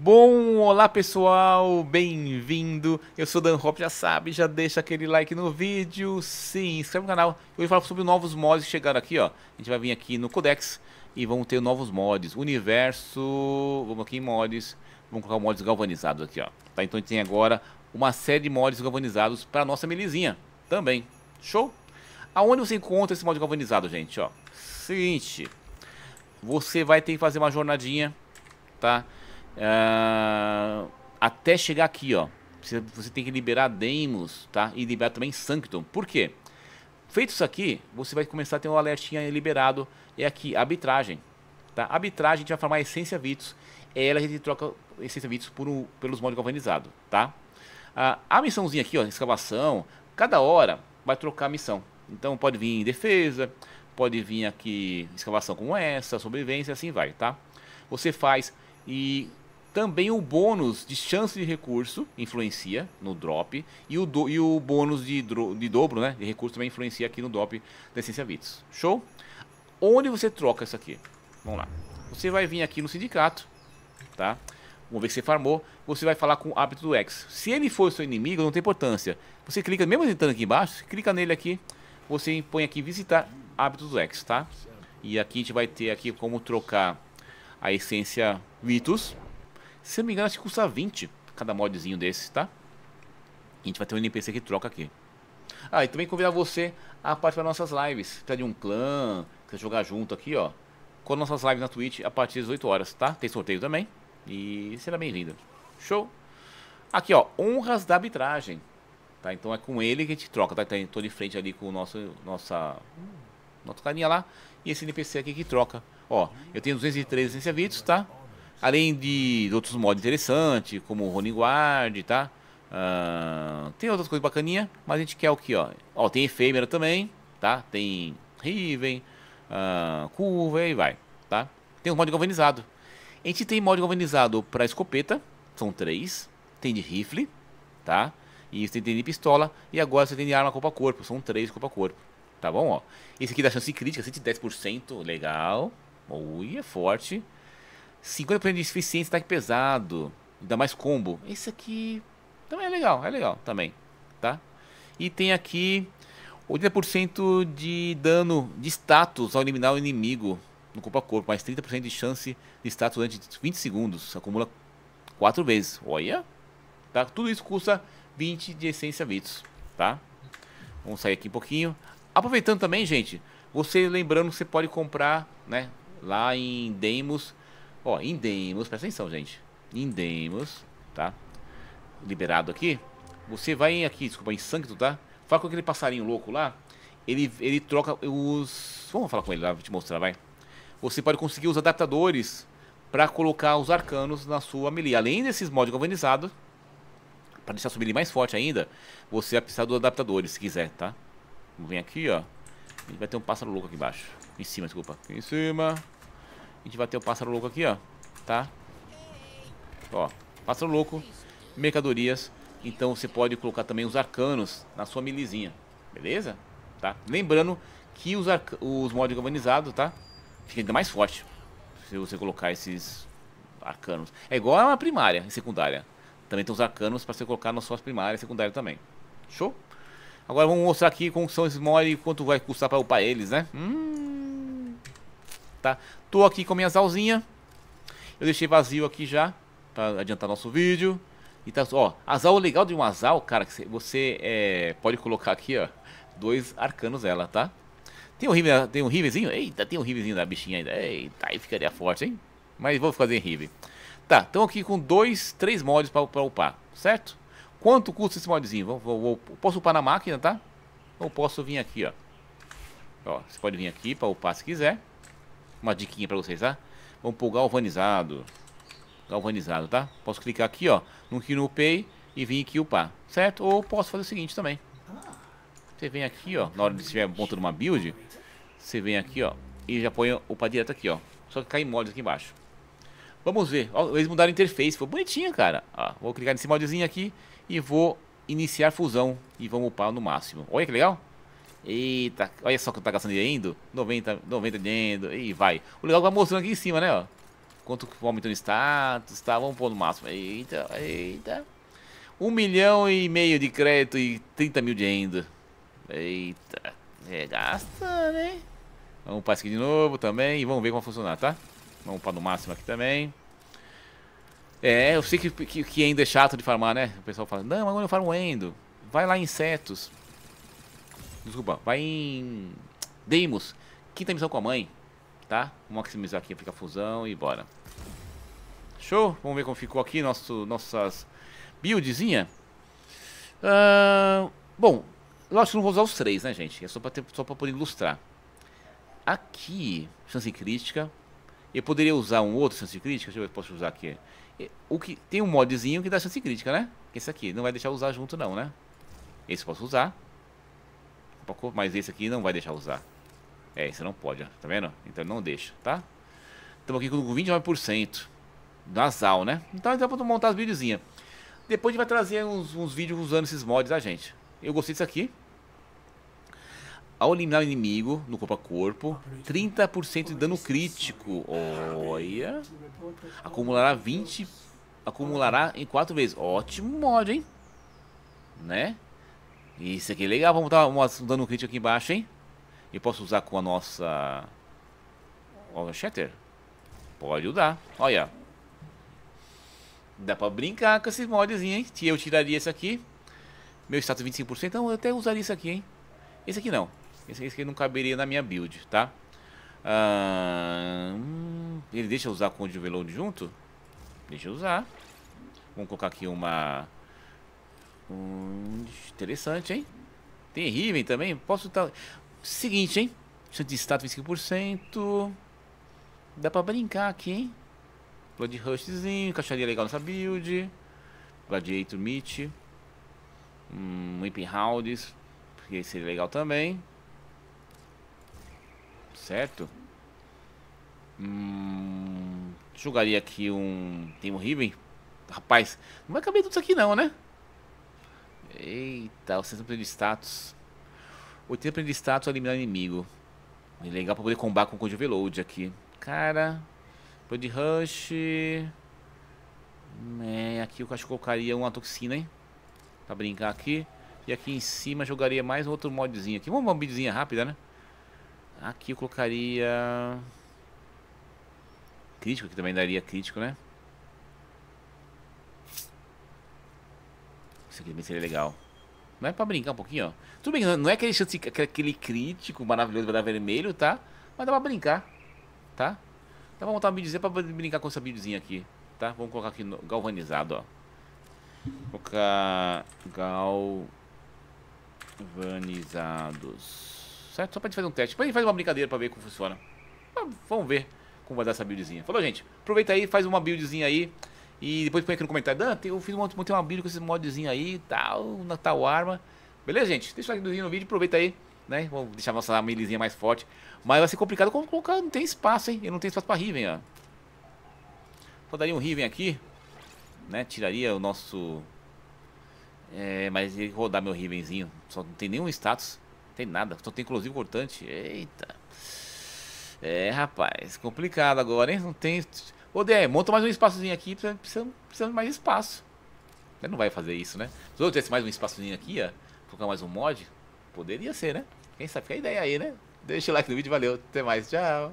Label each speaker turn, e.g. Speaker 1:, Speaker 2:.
Speaker 1: Bom, olá pessoal, bem-vindo. Eu sou Dan Hop, já sabe, já deixa aquele like no vídeo, se inscreve no canal. Eu vou falar sobre novos mods que chegaram aqui, ó. A gente vai vir aqui no Codex e vamos ter novos mods. Universo, vamos aqui em mods, vamos colocar mods galvanizados aqui, ó. Tá, então a gente tem agora uma série de mods galvanizados para nossa melizinha também. Show? Aonde você encontra esse mod galvanizado, gente, ó? Seguinte, você vai ter que fazer uma jornadinha, Tá? Uh, até chegar aqui, ó. Você, você tem que liberar Demos, tá? E liberar também Sanctum. Por quê? Feito isso aqui, você vai começar a ter um alertinha liberado. É aqui, arbitragem. Tá? Arbitragem, a gente vai formar a essência Vitus. É ela a gente troca a essência Vitus por um, pelos modos galvanizados, tá? Ah, a missãozinha aqui, ó, escavação, cada hora vai trocar a missão. Então pode vir defesa, pode vir aqui escavação como essa, sobrevivência, assim vai, tá? Você faz e também o bônus de chance de recurso influencia no drop. E o, do, e o bônus de, dro, de dobro né, de recurso também influencia aqui no drop da Essência Vitus. Show? Onde você troca isso aqui? Vamos lá. Você vai vir aqui no sindicato. Tá? Vamos ver que você farmou. Você vai falar com o hábito do X. Se ele for seu inimigo, não tem importância. Você clica, mesmo entrando aqui embaixo, clica nele aqui. Você põe aqui visitar hábito do X, tá? E aqui a gente vai ter aqui como trocar a essência Vitus se não me engano, acho que custa 20 cada modzinho desse tá? E a gente vai ter um NPC que troca aqui. Ah, e também convidar você a participar das nossas lives. Tá de um clã, quer jogar junto aqui, ó. Com nossas lives na Twitch a partir das 8 horas, tá? Tem sorteio também. E será bem-vindo. Show? Aqui, ó. Honras da arbitragem. Tá? Então é com ele que a gente troca, tá? Então, tô de frente ali com o nosso, nossa, nosso carinha lá. E esse NPC aqui que troca. Ó, eu tenho 213 recebidos, tá? Além de outros mods interessantes, como o Running Guard, tá? Uh, tem outras coisas bacaninha, mas a gente quer o que, ó? Ó, tem efêmera também, tá? Tem Riven, uh, curva e aí vai, tá? Tem um mod galvanizados. A gente tem mod galvanizado para escopeta, são três. Tem de rifle, tá? E você tem de pistola. E agora você tem de arma corpo a corpo, são três corpo a corpo, tá bom, ó? Esse aqui dá chance crítica, 110%, legal. Ui, é forte. 50% de eficiência, ataque tá pesado. Ainda mais combo. Esse aqui também é legal, é legal também, tá? E tem aqui 80% de dano de status ao eliminar o inimigo no corpo a corpo, mais 30% de chance de status durante 20 segundos. Acumula 4 vezes. Olha! Tá? Tudo isso custa 20 de essência bits tá? Vamos sair aqui um pouquinho. Aproveitando também, gente, você lembrando que você pode comprar, né? Lá em Demos Ó, em Demos, presta atenção, gente. Em Demos, tá? Liberado aqui. Você vai aqui, desculpa, em Sancto, tá? Fala com aquele passarinho louco lá. Ele, ele troca os... Vamos falar com ele lá, vou te mostrar, vai. Você pode conseguir os adaptadores para colocar os arcanos na sua melee. Além desses mods galvanizados, para deixar sua melee mais forte ainda, você vai precisar dos adaptadores, se quiser, tá? Vem aqui, ó. A gente vai ter um pássaro louco aqui embaixo. Em cima, desculpa. Em cima gente vai ter o pássaro louco aqui, ó. Tá? Ó, pássaro louco, mercadorias. Então você pode colocar também os arcanos na sua milizinha. Beleza? Tá? Lembrando que os, os mods galvanizados, tá? Fica ainda mais forte se você colocar esses arcanos. É igual a uma primária e secundária. Também tem os arcanos para você colocar nas suas primárias e secundárias também. Show? Agora vamos mostrar aqui como são esses mods e quanto vai custar para upar eles, né? Hum tá? Tô aqui com minha alzinhas. Eu deixei vazio aqui já, para adiantar nosso vídeo. Então, ó, asal, o legal de um azal cara, que você é, pode colocar aqui, ó, dois arcanos ela, tá? Tem um, rive, tem um rivezinho? Eita, tem um rivezinho da bichinha ainda. Eita, aí ficaria forte, hein? Mas vou fazer rive. Tá, então aqui com dois, três mods para upar, certo? Quanto custa esse modzinho? Vou, vou, vou, posso upar na máquina, tá? Ou posso vir aqui, ó. Ó, você pode vir aqui para upar se quiser uma diquinha pra vocês, tá? Vamos pro galvanizado. Galvanizado, tá? Posso clicar aqui, ó, no que no pay e vir aqui upar, certo? Ou posso fazer o seguinte também. Você vem aqui, ó, na hora de estiver montando uma build, você vem aqui, ó, e já põe o pá direto aqui, ó. Só que cai mods aqui embaixo. Vamos ver. Ó, eles mudaram a interface. Foi bonitinho, cara. Ó, vou clicar nesse modzinho aqui e vou iniciar fusão. E vamos upar no máximo. Olha que legal. Eita, olha só que tá gastando de indo. 90, 90 de indo. E vai. O legal é que vai mostrando aqui em cima, né? Ó. Quanto aumentou o status, tá? Vamos pôr no máximo. Eita, eita. 1 um milhão e meio de crédito e 30 mil de indo. Eita. É gastando, hein? Vamos para aqui de novo também. E vamos ver como vai funcionar, tá? Vamos para no máximo aqui também. É, eu sei que, que, que, Endo é chato de farmar, né? O pessoal fala, não, agora eu farmo Endo. Vai lá insetos. Desculpa, vai em Deimos. Quinta missão com a mãe, tá? Vamos maximizar aqui, a fusão e bora. Show? Vamos ver como ficou aqui nosso, nossas buildzinha. Uh, bom, lógico que não vou usar os três, né, gente? É só pra, ter, só pra poder ilustrar. Aqui, chance crítica. Eu poderia usar um outro chance crítica. Deixa eu ver se posso usar aqui. O que, tem um modzinho que dá chance crítica, né? Esse aqui. Não vai deixar usar junto, não, né? Esse eu posso usar mas esse aqui não vai deixar usar. É, esse não pode, ó. tá vendo? Então ele não deixa, tá? Estamos aqui com 29% nasal, né? Então dá pra montar as videozinhas. Depois a gente vai trazer uns, uns vídeos usando esses mods a tá, gente. Eu gostei disso aqui. Ao eliminar o inimigo no corpo a corpo, 30% de dano crítico. Olha. Acumulará 20. Acumulará em 4 vezes. Ótimo mod, hein? Né? Isso aqui é legal, vamos dar umas, dando um crítico aqui embaixo, hein? E posso usar com a nossa... Olha, Shatter? Pode usar, olha. Dá pra brincar com esses modzinhos, hein? Eu tiraria esse aqui. Meu status 25%, é então eu até usaria isso aqui, hein? Esse aqui não. Esse, esse aqui não caberia na minha build, tá? Ah, ele deixa eu usar com o de junto? Deixa eu usar. Vamos colocar aqui uma... Hum, interessante, hein? Tem Riven também? Posso estar. Tá- Seguinte, hein? Chance de status 25%. Dá pra brincar aqui, hein? Blood Rushzinho, encaixaria legal nessa build. Gladiator Meat. Hum, Whipping Hounds. Que seria legal também. Certo? Hum, jogaria aqui um. Tem um Riven? Rapaz, não vai caber tudo isso aqui, não, né? Eita, o centro de status. O tempo de status é eliminar inimigo. É legal pra poder combater com o Overload aqui. Cara, depois de Rush... É, aqui eu acho que colocaria uma toxina, hein? Pra brincar aqui. E aqui em cima jogaria mais outro modzinho aqui. Uma mobizinha rápida, né? Aqui eu colocaria... Crítico, que também daria crítico, né? Isso aqui seria legal. Não é pra brincar um pouquinho, ó. Tudo bem, não é aquele chance, aquele crítico maravilhoso vai dar vermelho, tá? Mas dá pra brincar, tá? Dá pra montar um videozinho pra brincar com essa videozinha aqui, tá? Vamos colocar aqui no, galvanizado, ó. Vou colocar galvanizados. Certo? Só pra gente fazer um teste. a gente fazer uma brincadeira pra ver como funciona. vamos ver como vai dar essa buildzinha. Falou, gente? Aproveita aí, faz uma buildzinha aí. E depois põe aqui no comentário, Dante, eu fiz um, montei uma build com esse modzinho aí e tal, na tal arma. Beleza, gente? Deixa o like no vídeo, aproveita aí, né? Vamos deixar nossa milizinha mais forte. Mas vai ser complicado como colocar, não tem espaço, hein? Eu não tenho espaço pra Riven, ó. Vou daria um Riven aqui, né? Tiraria o nosso... É, mas ele rodar meu Rivenzinho. Só não tem nenhum status, não tem nada. Só tem inclusive cortante. Eita. É, rapaz, complicado agora, hein? Não tem... Ô, Dé, monta mais um espaçozinho aqui, precisa de mais espaço. não vai fazer isso, né? Se eu tivesse mais um espaçozinho aqui, ó, colocar mais um mod, poderia ser, né? Quem sabe fica a ideia aí, né? Deixa o like no vídeo, valeu, até mais, tchau!